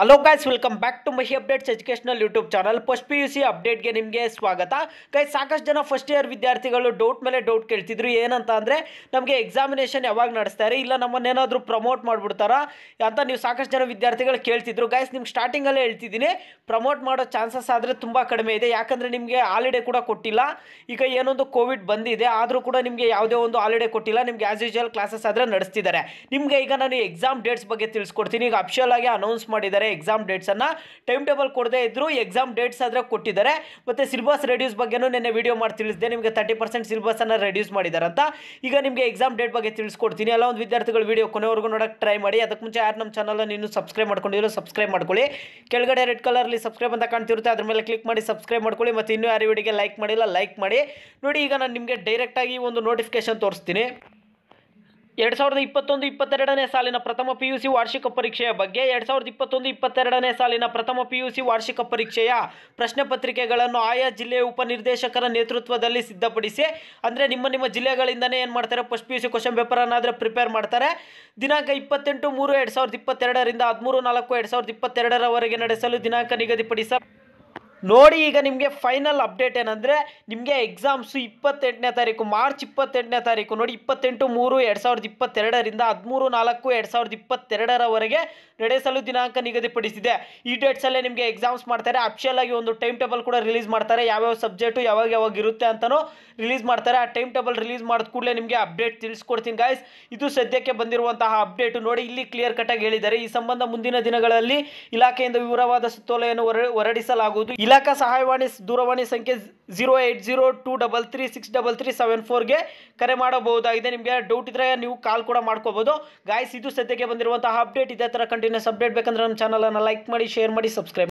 hello guys welcome back to Mahi updates educational YouTube channel first P U C ಅಪ್ಡೇಟ್ಗೆ ನಿಮಗೆ ಸ್ವಾಗತ guys ಸಾಕಷ್ಟು ಜನ ಫಸ್ಟ್ ಇಯರ್ ವಿದ್ಯಾರ್ಥಿಗಳು ಡೌಟ್ ಮೇಲೆ ಡೌಟ್ ಕೇಳ್ತಿದ್ರು ಏನಂತ ಅಂದರೆ ನಮಗೆ ಎಕ್ಸಾಮಿನೇಷನ್ ಯಾವಾಗ ನಡೆಸ್ತಾರೆ ಇಲ್ಲ ನಮ್ಮನ್ನೇನಾದರೂ ಪ್ರಮೋಟ್ ಮಾಡಿಬಿಡ್ತಾರಾ ಅಂತ ನೀವು ಸಾಕಷ್ಟು ಜನ ವಿದ್ಯಾರ್ಥಿಗಳು ಕೇಳ್ತಿದ್ರು ಗೈಸ್ ನಿಮ್ಗೆ ಸ್ಟಾರ್ಟಿಂಗಲ್ಲೇ ಹೇಳ್ತಿದ್ದೀನಿ ಪ್ರಮೋಟ್ ಮಾಡೋ ಚಾನ್ಸಸ್ ಆದರೆ ತುಂಬ ಕಡಿಮೆ ಇದೆ ಯಾಕಂದರೆ ನಿಮಗೆ ಹಾಲಿಡೇ ಕೂಡ ಕೊಟ್ಟಿಲ್ಲ ಈಗ ಏನೊಂದು ಕೋವಿಡ್ ಬಂದಿದೆ ಆದರೂ ಕೂಡ ನಿಮಗೆ ಯಾವುದೇ ಒಂದು ಹಾಲಿಡೇ ಕೊಟ್ಟಿಲ್ಲ ನಿಮಗೆ ಆ್ಯಸ್ ಯೂಶುವಲ್ ಕ್ಲಾಸಸ್ ಆದರೆ ನಡೆಸ್ತಿದ್ದಾರೆ ನಿಮಗೆ ಈಗ ನಾನು ಎಕ್ಸಾಮ್ ಡೇಟ್ಸ್ ಬಗ್ಗೆ ತಿಳಿಸ್ಕೊಡ್ತೀನಿ ಈಗ ಅಫಿಷಿಯಲ್ ಆಗಿ ಅನೌನ್ಸ್ ಮಾಡಿದ್ದಾರೆ ಕೊಟ್ಟಿದ್ದಾರೆ ಎಕ್ಸಾಮ್ ಡೇಟ್ಸನ್ನು ಟೈಮ್ ಟೇಬಲ್ ಕೊಡದೇ ಇದ್ದರೂ ಎಕ್ಸಾಮ್ ಡೇಟ್ಸ್ ಆದರೆ ಕೊಟ್ಟಿದ್ದಾರೆ ಮತ್ತೆ ಸಿಲಬಸ್ ರೆಡ್ಯೂಸ್ ಬಗ್ಗೆನೂ ನಿನ್ನೆ ವಿಡಿಯೋ ಮಾಡಿ ತಿಳಿಸಿದೆ ನಿಮಗೆ ತರ್ಟಿ ಪರ್ಸೆಂಟ್ ಅನ್ನು ರೆಡ್ಯೂಸ್ ಮಾಡಿದ್ದಾರೆ ಅಂತ ಈಗ ನಿಮಗೆ ಎಕ್ಸಾಮ್ ಡೇಟ್ ಬಗ್ಗೆ ತಿಳಿಸ್ಕೊಡ್ತೀನಿ ಎಲ್ಲ ಒಂದು ವಿದ್ಯಾರ್ಥಿಗಳು ವೀಡಿಯೋ ಕೊನೆವರೆಗೂ ನೋಡೋಕ್ಕೆ ಟ್ರೈ ಮಾಡಿ ಅದಕ್ಕೆ ಮುಂಚೆ ಯಾರು ನಮ್ಮ ಚಾನಲ್ ನೀನು ಸಬ್ಸ್ಕ್ರೈಬ್ ಮಾಡ್ಕೊಂಡಿರೋ ಸಬ್ಸ್ಕ್ರೈಬ್ ಮಾಡ್ಕೊಳ್ಳಿ ಕೆಳಗಡೆ ರೆಡ್ ಕಲರಲ್ಲಿ ಸಬ್ಸ್ಕ್ರೈಬ್ ಅಂತ ಕಾಣ್ತಿರುತ್ತೆ ಅದ್ರ ಮೇಲೆ ಕ್ಲಿಕ್ ಮಾಡಿ ಸಬ್ಸ್ಕ್ರೈಬ್ ಮಾಡ್ಕೊಳ್ಳಿ ಮತ್ತೆ ಇನ್ನೂ ಯಾರು ವಿಡಿಯೋಗೆ ಲೈಕ್ ಮಾಡಿಲ್ಲ ಲೈಕ್ ಮಾಡಿ ನೋಡಿ ಈಗ ನಾನು ನಿಮಗೆ ಡೈರೆಕ್ಟಾಗಿ ಒಂದು ನೋಟಿಫಿಕೇಶನ್ ತೋರಿಸ್ತೀನಿ ಎರಡು ಸಾವಿರದ ಇಪ್ಪತ್ತೊಂದು ಇಪ್ಪತ್ತೆರಡನೇ ಸಾಲಿನ ಪ್ರಥಮ ಪಿ ಯು ಸಿ ವಾರ್ಷಿಕ ಪರೀಕ್ಷೆಯ ಬಗ್ಗೆ ಎರಡು ಸಾವಿರದ ಇಪ್ಪತ್ತೊಂದು ಇಪ್ಪತ್ತೆರಡನೇ ಸಾಲಿನ ಪ್ರಥಮ ಪಿ ಯು ಸಿ ವಾರ್ಷಿಕ ಪರೀಕ್ಷೆಯ ಪ್ರಶ್ನೆ ಪತ್ರಿಕೆಗಳನ್ನು ಆಯಾ ಜಿಲ್ಲೆಯ ಉಪನಿರ್ದೇಶಕರ ನೇತೃತ್ವದಲ್ಲಿ ಸಿದ್ಧಪಡಿಸಿ ಅಂದರೆ ನಿಮ್ಮ ನಿಮ್ಮ ಜಿಲ್ಲೆಗಳಿಂದನೇ ಏನು ಮಾಡ್ತಾರೆ first P U C question ಪೇಪರನ್ನಾದರೆ ಪ್ರಿಪೇರ್ ಮಾಡ್ತಾರೆ ದಿನಾಂಕ ಇಪ್ಪತ್ತೆಂಟು ಮೂರು ಎರಡು ಸಾವಿರದ ಇಪ್ಪತ್ತೆರಡರಿಂದ ಹದಿಮೂರು ನಾಲ್ಕು ಎರಡು ಸಾವಿರದ ಇಪ್ಪತ್ತೆರಡರವರೆಗೆ ನಡೆಸಲು ದಿನಾಂಕ ನಿಗದಿಪಡಿಸ ನೋಡಿ ಈಗ ನಿಮಗೆ ಫೈನಲ್ ಅಪ್ಡೇಟ್ ಏನಂದರೆ ನಿಮಗೆ ಎಕ್ಸಾಮ್ಸು ಇಪ್ಪತ್ತೆಂಟನೇ ತಾರೀಕು ಮಾರ್ಚ್ ಇಪ್ಪತ್ತೆಂಟನೇ ತಾರೀಕು ನೋಡಿ ಇಪ್ಪತ್ತೆಂಟು ಮೂರು ಎರಡು ಸಾವಿರದ ಇಪ್ಪತ್ತೆರಡರಿಂದ ಹದಿಮೂರು ನಾಲ್ಕು ಎರಡು ಸಾವಿರದ ಇಪ್ಪತ್ತೆರಡರವರೆಗೆ ನಡೆಸಲು ದಿನಾಂಕ ನಿಗದಿಪಡಿಸಿದೆ ಈ ಡೇಟ್ಸಲ್ಲೇ ನಿಮಗೆ ಎಕ್ಸಾಮ್ಸ್ ಮಾಡ್ತಾರೆ ಅಫಿಷಿಯಲ್ ಆಗಿ ಒಂದು ಟೈಮ್ ಟೇಬಲ್ ಕೂಡ ರಿಲೀಸ್ ಮಾಡ್ತಾರೆ ಯಾವ್ಯಾವ ಸಬ್ಜೆಕ್ಟು ಯಾವಾಗ ಯಾವಾಗ ಇರುತ್ತೆ ಅಂತಲೂ ರಿಲೀಸ್ ಮಾಡ್ತಾರೆ ಆ ಟೈಮ್ ಟೇಬಲ್ ರಿಲೀಸ್ ಮಾಡಿದ ಕೂಡಲೇ ನಿಮಗೆ ಅಪ್ಡೇಟ್ ತಿಳಿಸ್ಕೊಡ್ತೀನಿ ಗಾಯ್ಸ್ ಇದು ಸದ್ಯಕ್ಕೆ ಬಂದಿರುವಂತಹ ಅಪ್ಡೇಟು ನೋಡಿ ಇಲ್ಲಿ ಕ್ಲಿಯರ್ ಕಟ್ ಆಗಿ ಹೇಳಿದ್ದಾರೆ ಈ ಸಂಬಂಧ ಮುಂದಿನ ದಿನಗಳಲ್ಲಿ ಇಲಾಖೆಯಿಂದ ವಿವರವಾದ ಸುತ್ತೋಲೆಯನ್ನು ಹೊರಡಿಸಲಾಗುವುದು ಇಲಾಖಾ ಸಹಾಯವಾಣಿ ದೂರವಾಣಿ ಸಂಖ್ಯೆ zero eight zero two double three six double three seven ಫೋರ್ಗೆ ಕರೆ ಮಾಡಬಹುದಾಗಿದೆ ನಿಮಗೆ ಡೌಟ್ ಇದ್ರೆ ನೀವು ಕಾಲ್ ಕೂಡ ಮಾಡ್ಕೋಬೋದು ಗಾಯ್ಸ್ ಇದು ಸದ್ಯಕ್ಕೆ ಬಂದಿರುವಂತಹ ಅಪ್ಡೇಟ್ ಇದೇ ಥರ ಕಂಟಿನ್ಯೂಸ್ ಅಪ್ಡೇಟ್ ಬೇಕಂದ್ರೆ ನಮ್ಮ ಚಾನಲನ್ನು ಲೈಕ್ ಮಾಡಿ ಶೇರ್ ಮಾಡಿ ಸಬ್ಸ್ಕ್ರೈಬ್